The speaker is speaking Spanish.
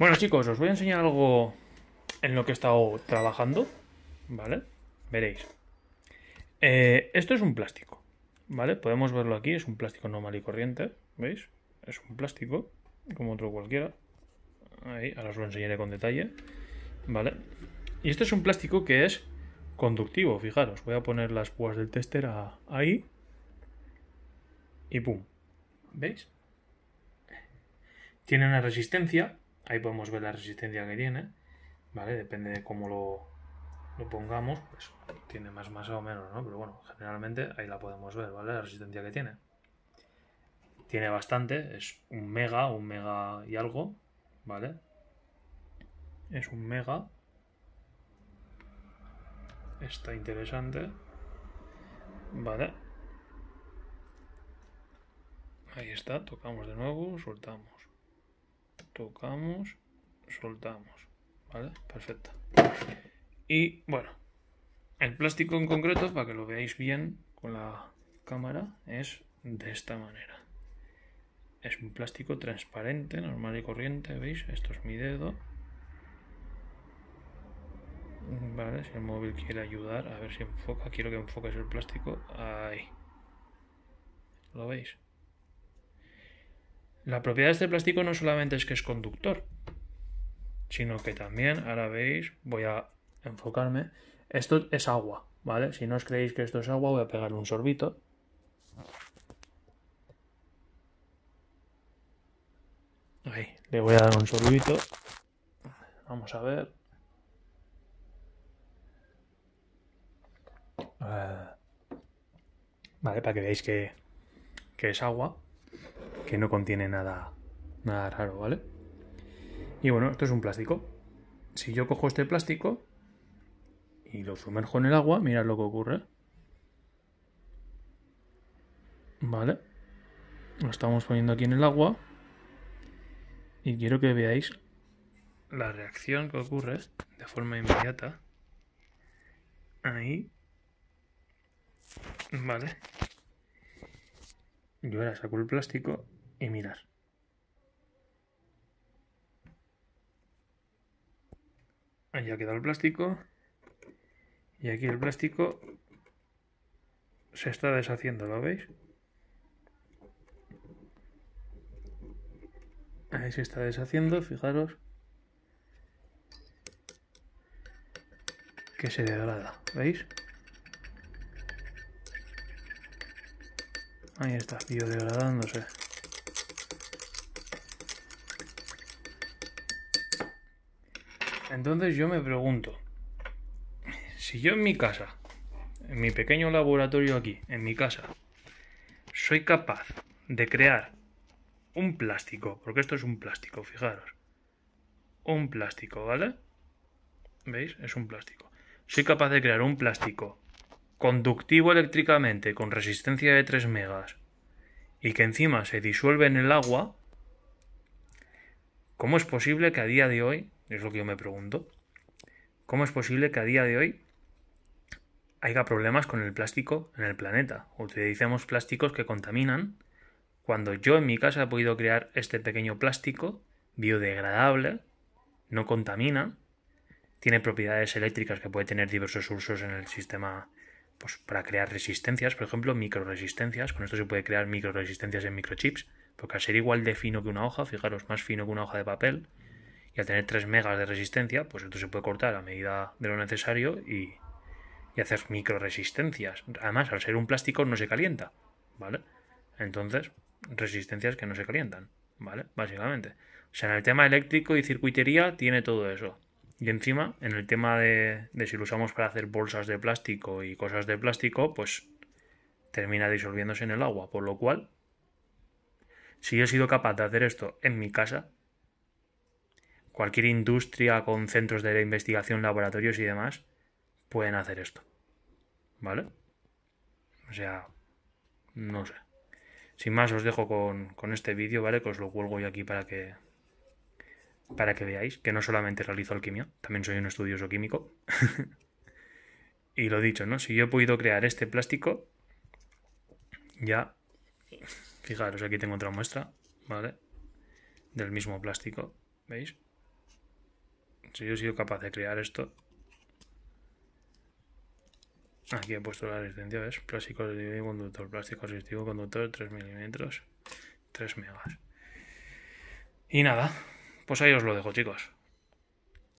Bueno chicos, os voy a enseñar algo en lo que he estado trabajando, ¿vale? Veréis. Eh, esto es un plástico, ¿vale? Podemos verlo aquí, es un plástico normal y corriente, ¿veis? Es un plástico, como otro cualquiera. Ahí, ahora os lo enseñaré con detalle, ¿vale? Y esto es un plástico que es conductivo, fijaros. Voy a poner las púas del tester ahí. Y pum. ¿Veis? Tiene una resistencia Ahí podemos ver la resistencia que tiene, ¿vale? Depende de cómo lo, pongamos, pues tiene más masa o menos, ¿no? Pero bueno, generalmente ahí la podemos ver, ¿vale? La resistencia que tiene. Tiene bastante, es un mega, un mega y algo, ¿vale? Es un mega. Está interesante. Vale. Ahí está, tocamos de nuevo, soltamos tocamos, soltamos, ¿vale? Perfecto. Y bueno, el plástico en concreto, para que lo veáis bien con la cámara, es de esta manera. Es un plástico transparente, normal y corriente, ¿veis? Esto es mi dedo. Vale, si el móvil quiere ayudar, a ver si enfoca, quiero que enfoques el plástico. Ahí. ¿Lo veis? La propiedad de este plástico no solamente es que es conductor, sino que también, ahora veis, voy a enfocarme, esto es agua, ¿vale? Si no os creéis que esto es agua, voy a pegarle un sorbito. Ahí, le voy a dar un sorbito. Vamos a ver. Eh, vale, para que veáis que es agua que no contiene nada, nada raro, ¿vale? Y bueno, esto es un plástico. Si yo cojo este plástico y lo sumerjo en el agua, mirad lo que ocurre. ¿Vale? Lo estamos poniendo aquí en el agua. Y quiero que veáis la reacción que ocurre de forma inmediata. Ahí. Vale. Yo ahora saco el plástico y mirar. ha quedado el plástico. Y aquí el plástico se está deshaciendo, ¿lo veis? Ahí se está deshaciendo, fijaros. Que se degrada, ¿veis? Ahí está, biodegradándose. Entonces yo me pregunto, si yo en mi casa, en mi pequeño laboratorio aquí, en mi casa, soy capaz de crear un plástico, porque esto es un plástico, fijaros, un plástico, ¿vale? ¿Veis? Es un plástico. Soy capaz de crear un plástico conductivo eléctricamente, con resistencia de 3 megas, y que encima se disuelve en el agua, ¿cómo es posible que a día de hoy es lo que yo me pregunto. ¿Cómo es posible que a día de hoy haya problemas con el plástico en el planeta? Utilicemos plásticos que contaminan cuando yo en mi casa he podido crear este pequeño plástico biodegradable, no contamina, tiene propiedades eléctricas que puede tener diversos usos en el sistema pues, para crear resistencias, por ejemplo, microresistencias. Con esto se puede crear microresistencias en microchips, porque al ser igual de fino que una hoja, fijaros, más fino que una hoja de papel, y al tener 3 megas de resistencia, pues esto se puede cortar a medida de lo necesario y, hacer micro resistencias. Además, al ser un plástico no se calienta, ¿vale? Entonces, resistencias que no se calientan, ¿vale? Básicamente. O sea, en el tema eléctrico y circuitería tiene todo eso. Y encima, en el tema de, de si lo usamos para hacer bolsas de plástico y cosas de plástico, pues termina disolviéndose en el agua. Por lo cual, si yo he sido capaz de hacer esto en mi casa, cualquier industria con centros de investigación, laboratorios y demás, pueden hacer esto. ¿Vale? O sea, no sé. Sin más, os dejo con, este vídeo, ¿vale? Que os lo cuelgo yo aquí para que, para que veáis que no solamente realizo alquimia, también soy un estudioso químico. y lo dicho, ¿no? Si yo he podido crear este plástico, ya, fijaros, aquí tengo otra muestra, ¿vale? Del mismo plástico, ¿veis? Si yo he sido capaz de crear esto. Aquí he puesto la resistencia, ¿ves? Plástico resistivo y conductor. Plástico resistivo conductor 3 milímetros. 3 megas. Y nada, pues ahí os lo dejo, chicos.